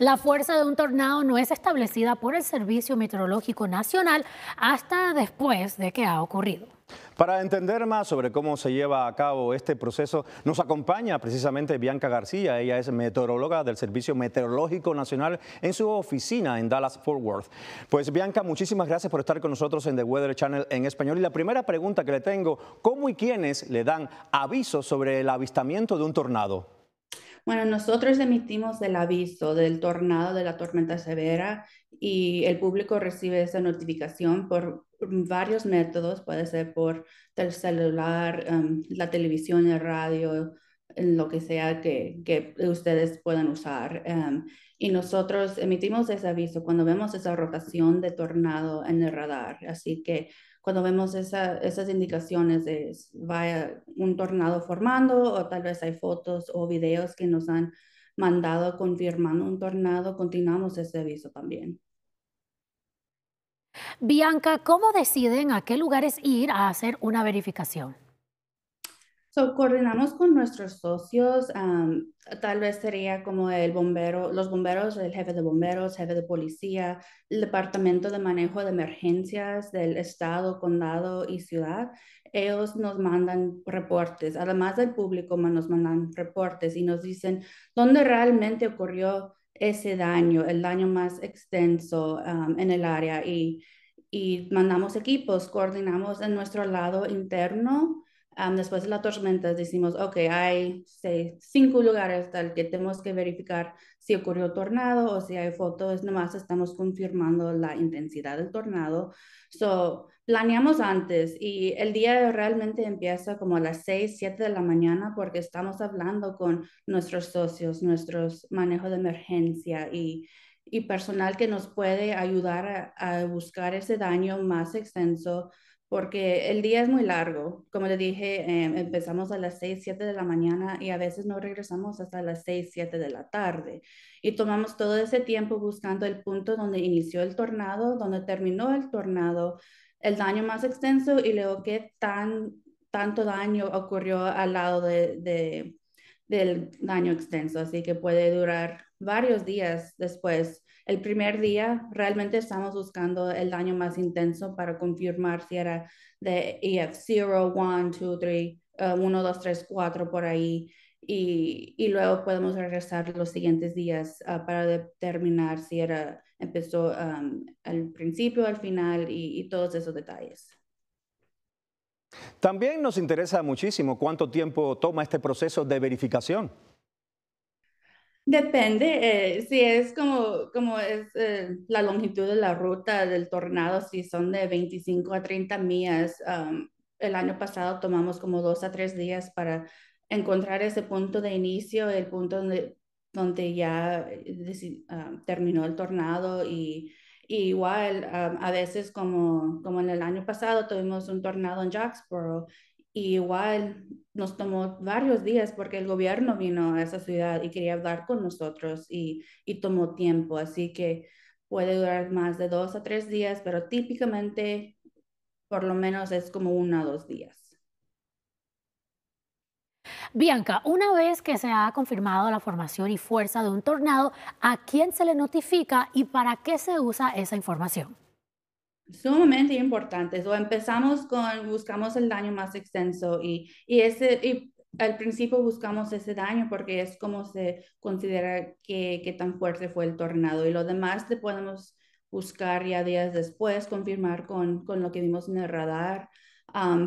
La fuerza de un tornado no es establecida por el Servicio Meteorológico Nacional hasta después de que ha ocurrido. Para entender más sobre cómo se lleva a cabo este proceso, nos acompaña precisamente Bianca García. Ella es meteoróloga del Servicio Meteorológico Nacional en su oficina en Dallas Fort Worth. Pues Bianca, muchísimas gracias por estar con nosotros en The Weather Channel en español. Y la primera pregunta que le tengo, ¿cómo y quiénes le dan aviso sobre el avistamiento de un tornado? Bueno, nosotros emitimos el aviso del tornado, de la tormenta severa y el público recibe esa notificación por varios métodos, puede ser por el celular, em, la televisión, el radio, lo que sea que, ustedes puedan usar. Em, y nosotros emitimos ese aviso cuando vemos esa rotación de tornado en el radar. Así que cuando vemos esas indicaciones de vaya un tornado formando o tal vez hay fotos o videos que nos han mandado confirmando un tornado, continuamos ese aviso también. Bianca, ¿cómo deciden a qué lugares ir a hacer una verificación? So, coordinamos con nuestros socios, tal vez sería como el bombero, los bomberos, el jefe de bomberos, jefe de policía, el departamento de manejo de emergencias del estado, condado y ciudad. Ellos nos mandan reportes, además del público nos mandan reportes y nos dicen dónde realmente ocurrió ese daño, el daño más extenso en el área y, y mandamos equipos, coordinamos en nuestro lado interno después de la tormenta decimos, ok, hay cinco lugares tal que tenemos que verificar si ocurrió tornado o si hay fotos, nomás estamos confirmando la intensidad del tornado. So, planeamos antes y el día realmente empieza como a las 6, 7 de la mañana porque estamos hablando con nuestros socios, nuestros manejos de emergencia y, y personal que nos puede ayudar a, a buscar ese daño más extenso porque el día es muy largo. Como le dije, em, empezamos a las 6, 7 de la mañana y a veces no regresamos hasta las 6, 7 de la tarde. Y tomamos todo ese tiempo buscando el punto donde inició el tornado, donde terminó el tornado, el daño más extenso y luego qué tan, tanto daño ocurrió al lado de, del daño extenso. Así que puede durar varios días después el primer día realmente estamos buscando el daño más intenso para confirmar si era de EF0, 1, 2, 3, 1, 2, 3, 4 por ahí. Y, luego podemos regresar los siguientes días ah, para determinar si era, empezó al principio, al final y, y, todos esos detalles. También nos interesa muchísimo cuánto tiempo toma este proceso de verificación. Depende, eh, si es como, como es eh, la longitud de la ruta del tornado, si son de 25 a 30 millas. el año pasado tomamos como dos a tres días para encontrar ese punto de inicio, el punto donde, donde ya eh, terminó el tornado y, igual a veces como, como en el año pasado tuvimos un tornado en Jacksboro igual nos tomó varios días porque el gobierno vino a esa ciudad y quería hablar con nosotros y, y tomó tiempo. Así que puede durar más de dos a tres días, pero típicamente por lo menos es como uno a dos días. Bianca, una vez que se ha confirmado la formación y fuerza de un tornado, ¿a quién se le notifica y para qué se usa esa información? sumamente importantes. O empezamos con, buscamos el daño más extenso y, y ese, y al principio buscamos ese daño porque es como se considera que, tan fuerte fue el tornado y lo demás le podemos buscar ya días después, confirmar con, con lo que vimos en el radar,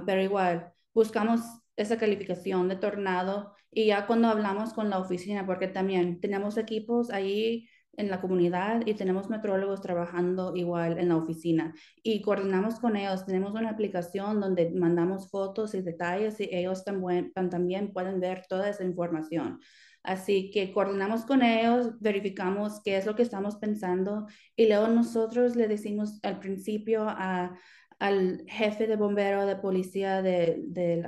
pero igual buscamos esa calificación de tornado y ya cuando hablamos con la oficina, porque también tenemos equipos ahí en la comunidad y tenemos metrólogos trabajando igual en la oficina y coordinamos con ellos. Tenemos una aplicación donde mandamos fotos y detalles y ellos también, también pueden ver toda esa información. Así que coordinamos con ellos, verificamos qué es lo que estamos pensando y luego nosotros le decimos al principio a, al jefe de bombero, de policía, del de,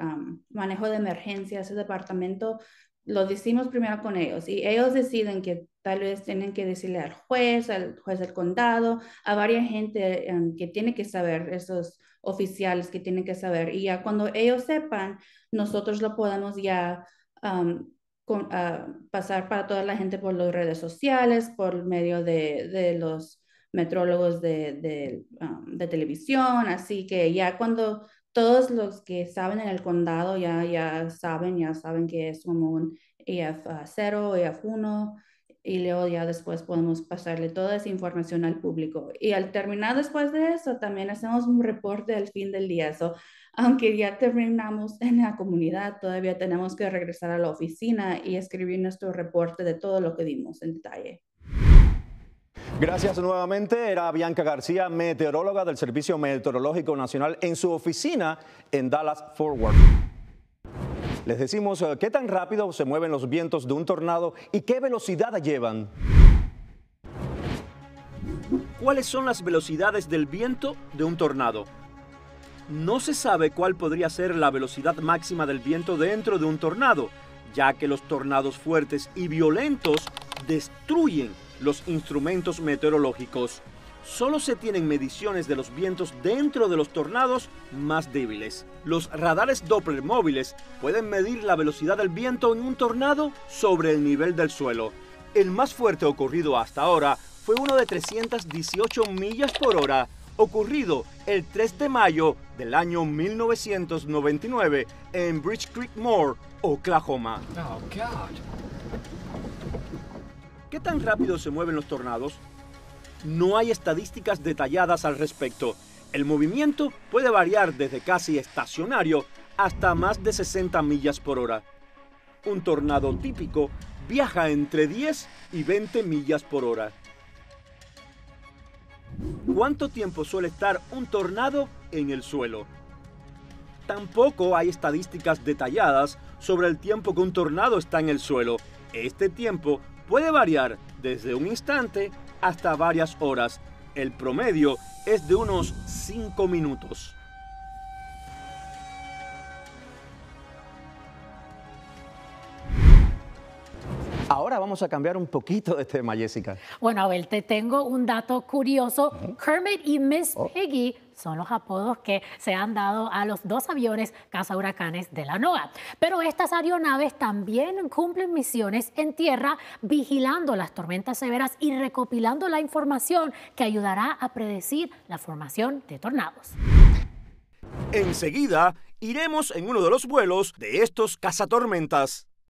manejo de emergencias, ese departamento, lo decimos primero con ellos y ellos deciden que Tal vez tienen que decirle al juez, al juez del condado, a varias gente em, que tiene que saber, esos oficiales que tienen que saber. Y ya cuando ellos sepan, nosotros lo podemos ya ah, pasar para toda la gente por las redes sociales, por medio de, de los metrólogos de, de, televisión. Así que ya cuando todos los que saben en el condado ya, ya saben, ya saben que es como un EF0, EF1 y luego ya después podemos pasarle toda esa información al público. Y al terminar después de eso, también hacemos un reporte al fin del día. aunque ya terminamos en la comunidad, todavía tenemos que regresar a la oficina y escribir nuestro reporte de todo lo que dimos en detalle. Gracias nuevamente. Era Bianca García, meteoróloga del Servicio Meteorológico Nacional en su oficina en Dallas, Forward. Les decimos eh, qué tan rápido se mueven los vientos de un tornado y qué velocidad llevan. ¿Cuáles son las velocidades del viento de un tornado? No se sabe cuál podría ser la velocidad máxima del viento dentro de un tornado, ya que los tornados fuertes y violentos destruyen los instrumentos meteorológicos solo se tienen mediciones de los vientos dentro de los tornados más débiles. Los radares Doppler móviles pueden medir la velocidad del viento en un tornado sobre el nivel del suelo. El más fuerte ocurrido hasta ahora fue uno de 318 millas por hora, ocurrido el 3 de mayo del año 1999 en Bridge Creek Moor, Oklahoma. Oh, God. ¿Qué tan rápido se mueven los tornados? no hay estadísticas detalladas al respecto. El movimiento puede variar desde casi estacionario hasta más de 60 millas por hora. Un tornado típico viaja entre 10 y 20 millas por hora. ¿Cuánto tiempo suele estar un tornado en el suelo? Tampoco hay estadísticas detalladas sobre el tiempo que un tornado está en el suelo. Este tiempo puede variar desde un instante hasta varias horas. El promedio es de unos 5 minutos. Ahora vamos a cambiar un poquito de tema, Jessica. Bueno, Abel, te tengo un dato curioso. Kermit y Miss oh. Piggy son los apodos que se han dado a los dos aviones caza huracanes de la NOAA. Pero estas aeronaves también cumplen misiones en tierra vigilando las tormentas severas y recopilando la información que ayudará a predecir la formación de tornados. Enseguida iremos en uno de los vuelos de estos cazatormentas.